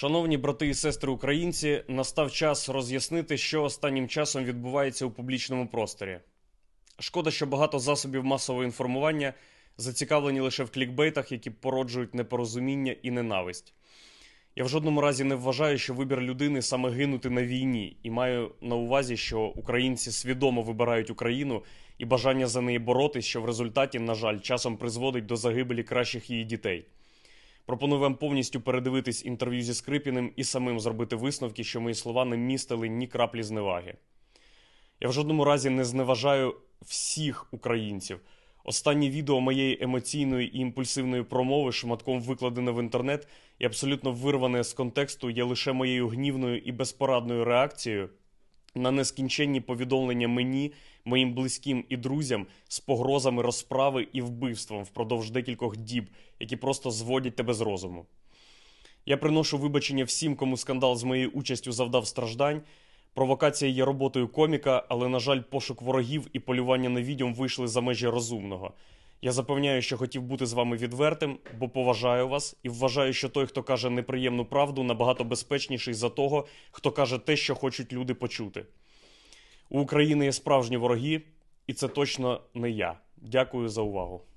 Шановні брати і сестри українці, настав час роз'яснити, що останнім часом відбувається у публічному просторі. Шкода, що багато засобів масового інформування зацікавлені лише в клікбейтах, які породжують непорозуміння і ненависть. Я в жодному разі не вважаю, що вибір людини саме гинути на війні, і маю на увазі, що українці свідомо вибирають Україну і бажання за неї боротись, що в результаті, на жаль, часом призводить до загибелі кращих її дітей. Пропоную вам повністю передивитись інтерв'ю зі Скрипіним і самим зробити висновки, що мої слова не містили ні краплі зневаги. Я в жодному разі не зневажаю всіх українців. Останнє відео моєї емоційної і імпульсивної промови, шматком викладене в інтернет і абсолютно вирване з контексту, є лише моєю гнівною і безпорадною реакцією на нескінченні повідомлення мені, моїм близьким і друзям з погрозами розправи і вбивством впродовж декількох діб, які просто зводять тебе з розуму. Я приношу вибачення всім, кому скандал з моєю участю завдав страждань. Провокація є роботою коміка, але, на жаль, пошук ворогів і полювання на відьом вийшли за межі розумного. Я запевняю, що хотів бути з вами відвертим, бо поважаю вас і вважаю, що той, хто каже неприємну правду, набагато безпечніший за того, хто каже те, що хочуть люди почути. У України є справжні вороги, і це точно не я. Дякую за увагу.